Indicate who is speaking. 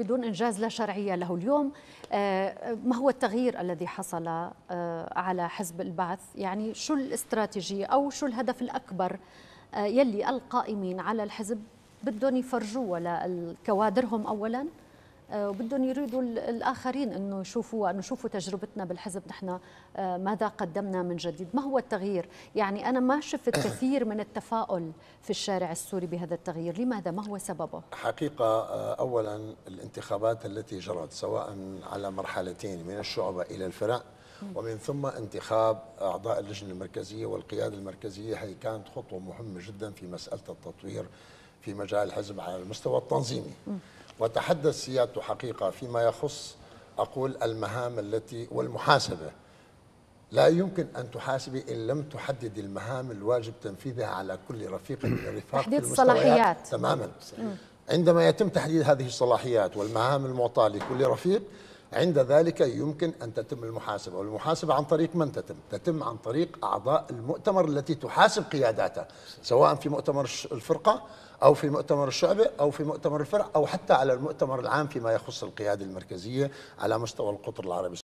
Speaker 1: بدون إنجاز لا شرعية له اليوم آه، آه، ما هو التغيير الذي حصل آه، على حزب البعث يعني شو الاستراتيجية أو شو الهدف الأكبر يلي القائمين على الحزب بدهم يفرجوه لكوادرهم أولاً وبدهم يريدوا الاخرين انه يشوفوا انه يشوفوا تجربتنا بالحزب نحن آه، ماذا قدمنا من جديد، ما هو التغيير؟ يعني انا ما شفت كثير من التفاؤل في الشارع السوري بهذا التغيير، لماذا؟ ما هو سببه؟
Speaker 2: حقيقه آه، اولا الانتخابات التي جرت سواء على مرحلتين من الشعب الى الفرق ومن ثم انتخاب اعضاء اللجنه المركزيه والقياده المركزيه هي كانت خطوه مهمه جدا في مساله التطوير في مجال الحزب على المستوى التنظيمي وتحدث سيادته حقيقة فيما يخص أقول المهام التي والمحاسبة لا يمكن أن تحاسبي إن لم تحدد المهام الواجب تنفيذها على كل رفيق من الرفاق تحديد الصلاحيات تماما عندما يتم تحديد هذه الصلاحيات والمهام المعطاة لكل رفيق عند ذلك يمكن أن تتم المحاسبة والمحاسبة عن طريق من تتم؟ تتم عن طريق أعضاء المؤتمر التي تحاسب قياداتها سواء في مؤتمر الفرقة أو في مؤتمر الشعبة أو في مؤتمر الفرع أو حتى على المؤتمر العام فيما يخص القيادة المركزية على مستوى القطر العربي